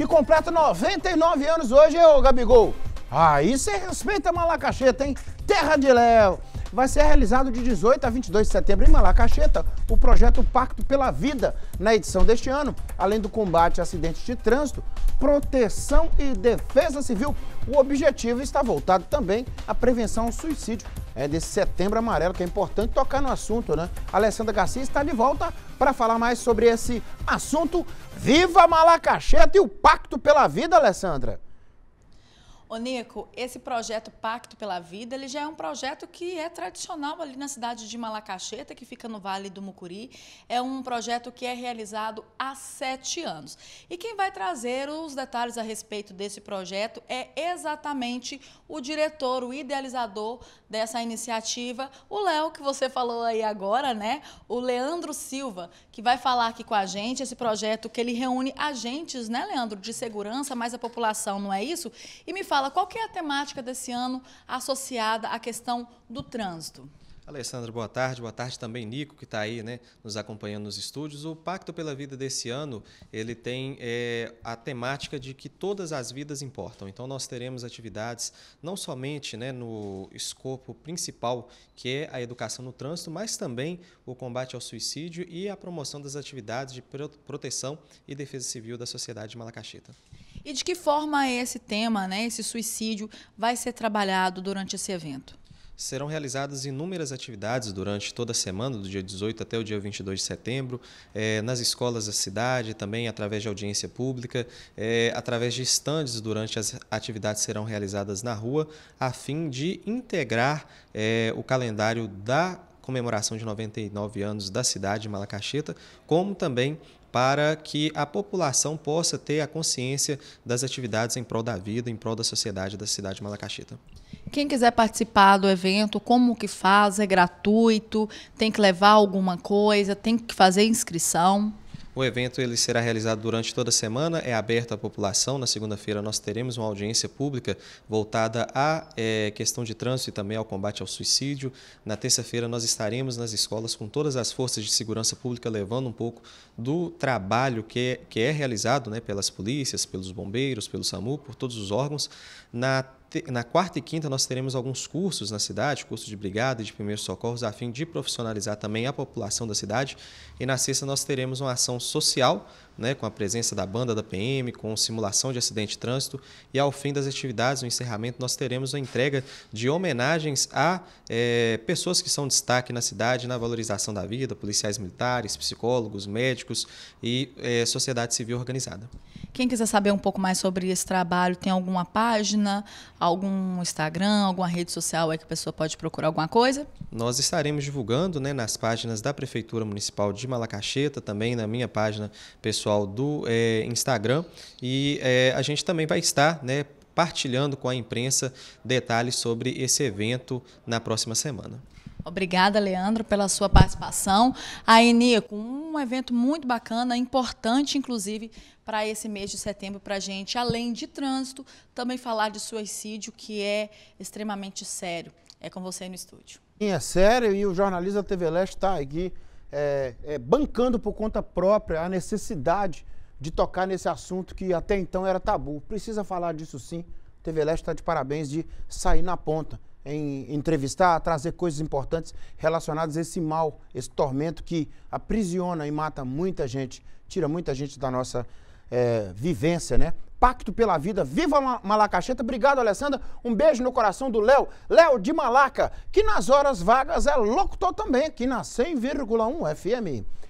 que completa 99 anos hoje, ô Gabigol. Aí você respeita Malacacheta, hein? Terra de Léo. Vai ser realizado de 18 a 22 de setembro em Malacacheta o projeto Pacto pela Vida. Na edição deste ano, além do combate a acidentes de trânsito, proteção e defesa civil, o objetivo está voltado também à prevenção ao suicídio é, desse setembro amarelo, que é importante tocar no assunto, né? Alessandra Garcia está de volta para falar mais sobre esse assunto. Viva Malacacheta e o Pacto pela Vida, Alessandra! Ô Nico, esse projeto Pacto pela Vida, ele já é um projeto que é tradicional ali na cidade de Malacaxeta, que fica no Vale do Mucuri. É um projeto que é realizado há sete anos. E quem vai trazer os detalhes a respeito desse projeto é exatamente o diretor, o idealizador dessa iniciativa, o Léo, que você falou aí agora, né? O Leandro Silva, que vai falar aqui com a gente esse projeto que ele reúne agentes, né, Leandro, de segurança, mais a população, não é isso? E me fala fala, qual é a temática desse ano associada à questão do trânsito? Alessandra, boa tarde. Boa tarde também, Nico, que está aí né, nos acompanhando nos estúdios. O Pacto pela Vida desse ano, ele tem é, a temática de que todas as vidas importam. Então, nós teremos atividades não somente né, no escopo principal, que é a educação no trânsito, mas também o combate ao suicídio e a promoção das atividades de proteção e defesa civil da sociedade de Malacaxita. E de que forma esse tema, né, esse suicídio, vai ser trabalhado durante esse evento? Serão realizadas inúmeras atividades durante toda a semana, do dia 18 até o dia 22 de setembro, eh, nas escolas da cidade, também através de audiência pública, eh, através de estandes durante as atividades serão realizadas na rua, a fim de integrar eh, o calendário da comemoração de 99 anos da cidade de Malacacheta, como também para que a população possa ter a consciência das atividades em prol da vida, em prol da sociedade da cidade de Malacaxita. Quem quiser participar do evento, como que faz? É gratuito? Tem que levar alguma coisa? Tem que fazer inscrição? O evento ele será realizado durante toda a semana, é aberto à população. Na segunda-feira nós teremos uma audiência pública voltada à é, questão de trânsito e também ao combate ao suicídio. Na terça-feira nós estaremos nas escolas com todas as forças de segurança pública levando um pouco do trabalho que é, que é realizado né, pelas polícias, pelos bombeiros, pelo SAMU, por todos os órgãos. Na na quarta e quinta nós teremos alguns cursos na cidade, curso de brigada e de primeiros socorros, a fim de profissionalizar também a população da cidade. E na sexta nós teremos uma ação social né, com a presença da banda da PM, com simulação de acidente de trânsito. E ao fim das atividades, no encerramento, nós teremos a entrega de homenagens a é, pessoas que são destaque na cidade na valorização da vida, policiais militares, psicólogos, médicos e é, sociedade civil organizada. Quem quiser saber um pouco mais sobre esse trabalho, tem alguma página, algum Instagram, alguma rede social aí que a pessoa pode procurar alguma coisa? Nós estaremos divulgando né, nas páginas da Prefeitura Municipal de Malacacheta também na minha página pessoal pessoal do é, Instagram e é, a gente também vai estar, né, partilhando com a imprensa detalhes sobre esse evento na próxima semana. Obrigada, Leandro, pela sua participação. Aí, Nico, um evento muito bacana, importante, inclusive, para esse mês de setembro para a gente, além de trânsito, também falar de suicídio, que é extremamente sério. É com você aí no estúdio. É sério e o jornalista TV Leste está aqui é, é, bancando por conta própria a necessidade de tocar nesse assunto que até então era tabu. Precisa falar disso sim. A TV Leste está de parabéns de sair na ponta, em entrevistar, trazer coisas importantes relacionadas a esse mal, esse tormento que aprisiona e mata muita gente, tira muita gente da nossa é, vivência, né? Pacto pela Vida. Viva Malacacheta. Obrigado, Alessandra. Um beijo no coração do Léo. Léo de Malaca, que nas horas vagas é locutor também aqui na 100,1 FM.